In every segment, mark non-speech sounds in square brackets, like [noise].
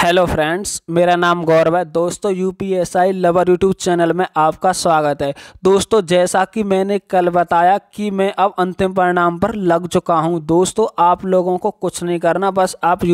Hello friends मेरा नाम गौरव है दोस्तों आई लवर यूट्यूब चैनल में आपका स्वागत है दोस्तों जैसा कि मैंने कल बताया कि मैं अब अंतिम परिणाम पर लग चुका हूं दोस्तों आप लोगों को कुछ नहीं करना बस आप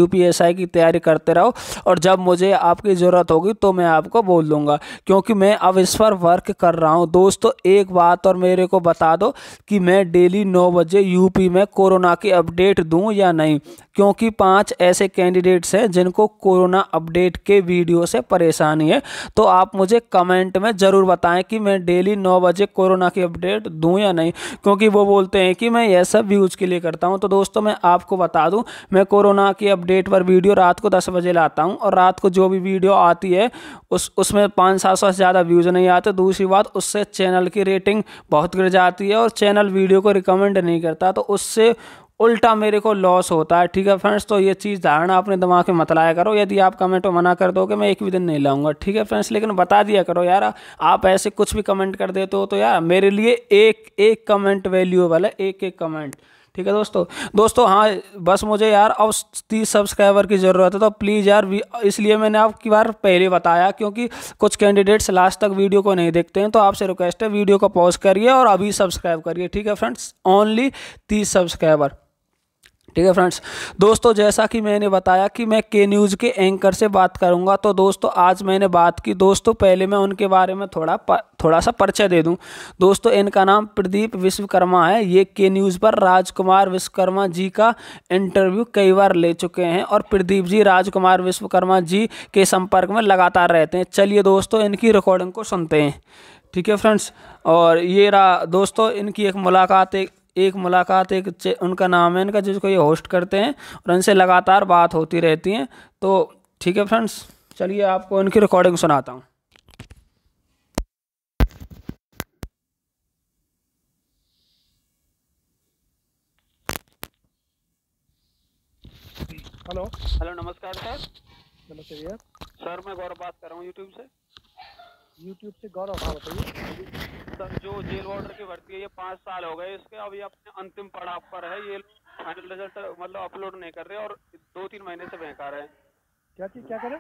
आई की तैयारी करते रहो और जब मुझे आपकी ज़रूरत होगी तो मैं आपको बोल दूँगा क्योंकि मैं अब इस पर वर्क कर रहा हूँ दोस्तों एक बात और मेरे को बता दो कि मैं डेली नौ बजे यूपी में कोरोना की अपडेट दूँ या नहीं क्योंकि पाँच ऐसे कैंडिडेट्स हैं जिनको कोरोना कोरोना अपडेट के वीडियो से परेशानी है तो आप मुझे कमेंट में ज़रूर बताएं कि मैं डेली नौ बजे कोरोना की अपडेट दूं या नहीं क्योंकि वो बोलते हैं कि मैं यह सब व्यूज़ के लिए करता हूं तो दोस्तों मैं आपको बता दूं मैं कोरोना की अपडेट पर वीडियो रात को दस बजे लाता हूँ और रात को जो भी वीडियो आती है उस उसमें पाँच सात सौ ज़्यादा व्यूज़ नहीं आते दूसरी बात उससे चैनल की रेटिंग बहुत गिर जाती है और चैनल वीडियो को रिकमेंड नहीं करता तो उससे उल्टा मेरे को लॉस होता है ठीक है फ्रेंड्स तो ये चीज़ धारणा अपने दिमाग में मतलाया करो यदि आप कमेंट में मना कर दो कि मैं एक भी दिन नहीं लाऊंगा ठीक है फ्रेंड्स लेकिन बता दिया करो यार आप ऐसे कुछ भी कमेंट कर देते हो तो यार मेरे लिए एक एक कमेंट वैल्यूएबल है एक एक कमेंट ठीक है दोस्तों दोस्तों हाँ बस मुझे यार अब तीस सब्सक्राइबर की ज़रूरत है तो प्लीज़ यार इसलिए मैंने आपकी बार पहले बताया क्योंकि कुछ कैंडिडेट्स लास्ट तक वीडियो को नहीं देखते हैं तो आपसे रिक्वेस्ट है वीडियो को पॉज करिए और अभी सब्सक्राइब करिए ठीक है फ्रेंड्स ओनली तीस सब्सक्राइबर ठीक है फ्रेंड्स दोस्तों जैसा कि मैंने बताया कि मैं के न्यूज़ के एंकर से बात करूंगा तो दोस्तों आज मैंने बात की दोस्तों पहले मैं उनके बारे में थोड़ा थोड़ा सा परिचय दे दूं दोस्तों इनका नाम प्रदीप विश्वकर्मा है ये के न्यूज़ पर राजकुमार विश्वकर्मा जी का इंटरव्यू कई बार ले चुके हैं और प्रदीप जी राजकुमार विश्वकर्मा जी के संपर्क में लगातार रहते हैं चलिए दोस्तों इनकी रिकॉर्डिंग को सुनते हैं ठीक है फ्रेंड्स और ये रहा दोस्तों इनकी एक मुलाकात एक एक मुलाकात एक उनका नाम है इनका जिसको ये होस्ट करते हैं और इनसे लगातार बात होती रहती हैं तो ठीक है फ्रेंड्स चलिए आपको इनकी रिकॉर्डिंग सुनाता हूँ हेलो हेलो नमस्कार सर नमस्ते भैया सर मैं गौरव बात कर रहा हूँ यूट्यूब से यूट्यूब से गौरव हाँ बताइए जो जेल वार्डर की भर्ती है ये पाँच साल हो गए इसके अब ये अपने अंतिम पड़ाव पर है ये फाइनल रिजल्ट मतलब अपलोड नहीं कर रहे और दो तीन महीने से बेकार है क्या चीज क्या करें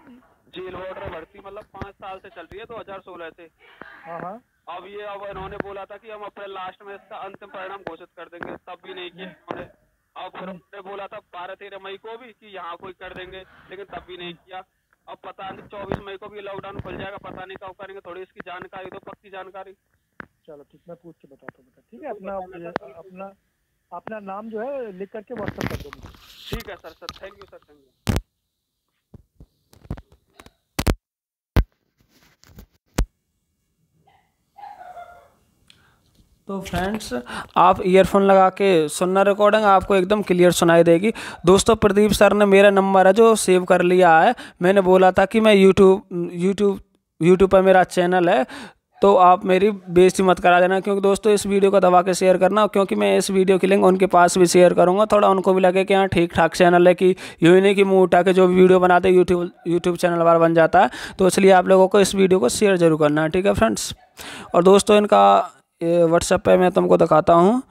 जेल वार्डर भर्ती मतलब पाँच साल से चल रही है दो हजार सोलह से हाँ, हाँ। अब ये अब इन्होंने बोला था कि हम अप्रैल लास्ट में इसका अंतिम परिणाम घोषित कर देंगे तब भी नहीं किया उन्होंने अब फिर उन्होंने हम्म। बोला था बारह तेरह मई को भी कि यहाँ कोई कर देंगे लेकिन तब भी नहीं किया अब पता नहीं चौबीस मई को भी लॉकडाउन खुल जाएगा पता नहीं कब करेंगे थोड़ी इसकी जानकारी तो पक्की जानकारी चलो ठीक मैं पूछ के बताता हूँ ठीक है तो अपना अपना अपना नाम जो है लिख करके व्हाट्सअप कर दो मुझे ठीक है sir sir thank you sir thank you तो फ्रेंड्स आप ईयरफोन लगा के सुनना रिकॉर्डिंग आपको एकदम क्लियर सुनाई देगी दोस्तों प्रदीप सर ने मेरा नंबर है जो सेव कर लिया है मैंने बोला था कि मैं यूट्यूब यूट्यूब यूट्यूब पर मेरा चैनल है तो आप मेरी बेइज्जती मत करा देना क्योंकि दोस्तों इस वीडियो को दबा के शेयर करना क्योंकि मैं इस वीडियो की लिंक उनके पास भी शेयर करूँगा थोड़ा उनको भी लगे कि हाँ ठीक ठाक चैनल है कि यूँ ही नहीं कि मुँह उठा के जो भी वीडियो बनाते यूट्यूब यूट्यूब चैनल वाला बन जाता है तो इसलिए आप लोगों को इस वीडियो को शेयर जरूर करना है ठीक है फ्रेंड्स और दोस्तों इनका व्हाट्सएप पर मैं तुमको दिखाता हूँ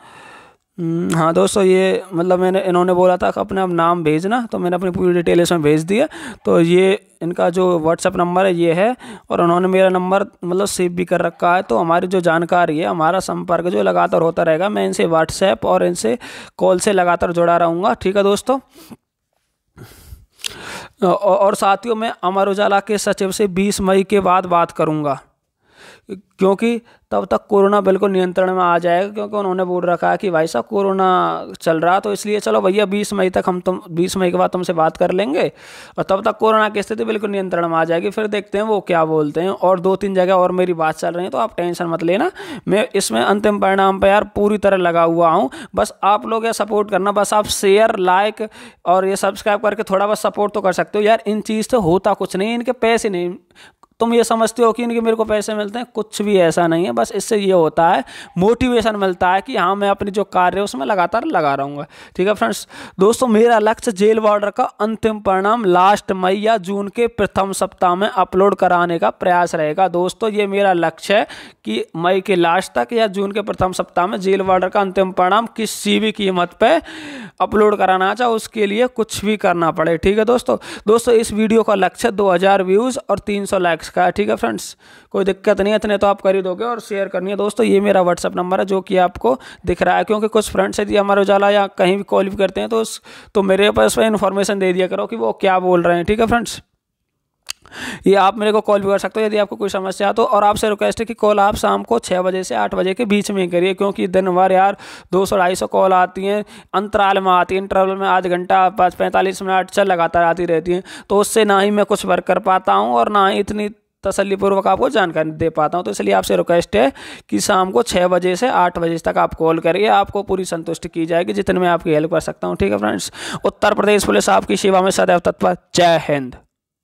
हम्म, हाँ दोस्तों ये मतलब मैंने इन्होंने बोला था कि अपने अब नाम भेजना तो मैंने अपनी पूरी डिटेल इसमें भेज दी है तो ये इनका जो व्हाट्सअप नंबर है ये है और उन्होंने मेरा नंबर मतलब सेव भी कर रखा है तो हमारी जो जानकारी है हमारा संपर्क जो लगातार होता रहेगा मैं इनसे व्हाट्सएप और इनसे कॉल से लगातार जुड़ा रहूँगा ठीक है दोस्तों और साथियों मैं अमर उजाला के सचिव से बीस मई के बाद बात करूँगा क्योंकि तब तक कोरोना बिल्कुल नियंत्रण में आ जाएगा क्योंकि उन्होंने बोल रखा है कि भाई साहब कोरोना चल रहा तो इसलिए चलो भैया बीस मई तक हम तुम बीस मई के बाद तुमसे बात कर लेंगे और तब तक कोरोना की स्थिति बिल्कुल नियंत्रण में आ जाएगी फिर देखते हैं वो क्या बोलते हैं और दो तीन जगह और मेरी बात चल रही है तो आप टेंशन मत लेना मैं इसमें अंतिम परिणाम पर यार पूरी तरह लगा हुआ हूँ बस आप लोग यह सपोर्ट करना बस आप शेयर लाइक और ये सब्सक्राइब करके थोड़ा बहुत सपोर्ट तो कर सकते हो यार इन चीज़ से होता कुछ नहीं इनके पैसे नहीं तुम ये समझते हो कि इनके मेरे को पैसे मिलते हैं कुछ भी ऐसा नहीं है बस इससे ये होता है मोटिवेशन मिलता है कि हाँ मैं अपनी जो कार्य है उसमें लगातार लगा रहूँगा ठीक है फ्रेंड्स दोस्तों मेरा लक्ष्य जेल बॉर्डर का अंतिम परिणाम लास्ट मई या जून के प्रथम सप्ताह में अपलोड कराने का प्रयास रहेगा दोस्तों ये मेरा लक्ष्य है कि मई के लास्ट तक या जून के प्रथम सप्ताह में जेल बॉर्डर का अंतिम परिणाम किसी भी कीमत पर अपलोड कराना चाहे उसके लिए कुछ भी करना पड़े ठीक है दोस्तों दोस्तों इस वीडियो का लक्ष्य दो व्यूज़ और तीन लाइक मार्क्स का है ठीक है फ्रेंड्स कोई दिक्कत नहीं इतने तो आप कर दोगे और शेयर करनी है दोस्तों ये मेरा व्हाट्सअप नंबर है जो कि आपको दिख रहा है क्योंकि कुछ फ्रेंड्स यदि अमर उजाला या कहीं भी कॉल भी करते हैं तो उस तो मेरे पास इन्फॉर्मेशन दे दिया करो कि वो क्या बोल रहे हैं ठीक है फ्रेंड्स [laughs] ये आप मेरे को कॉल भी कर सकते हो यदि आपको कोई समस्या हो तो और आपसे रिक्वेस्ट है कि कॉल आप शाम को छः बजे से आठ बजे के बीच में करिए क्योंकि दिन भर यार दो सौ ढाई सौ कॉल आती हैं अंतराल में आती हैं इंटरवल में आध घंटा पाँच पैंतालीस मिनट चल लगातार आती रहती हैं तो उससे ना ही मैं कुछ वर्क कर पाता हूँ और ना ही इतनी तसलीपूर्वक आपको जानकारी दे पाता हूँ तो इसलिए आपसे रिक्वेस्ट है कि शाम को छः बजे से आठ बजे तक आप कॉल करिए आपको पूरी संतुष्ट की जाएगी जितने मैं आपकी हेल्प कर सकता हूँ ठीक है फ्रेंड्स उत्तर प्रदेश पुलिस आपकी सेवा में सदैव तत्पर जय हिंद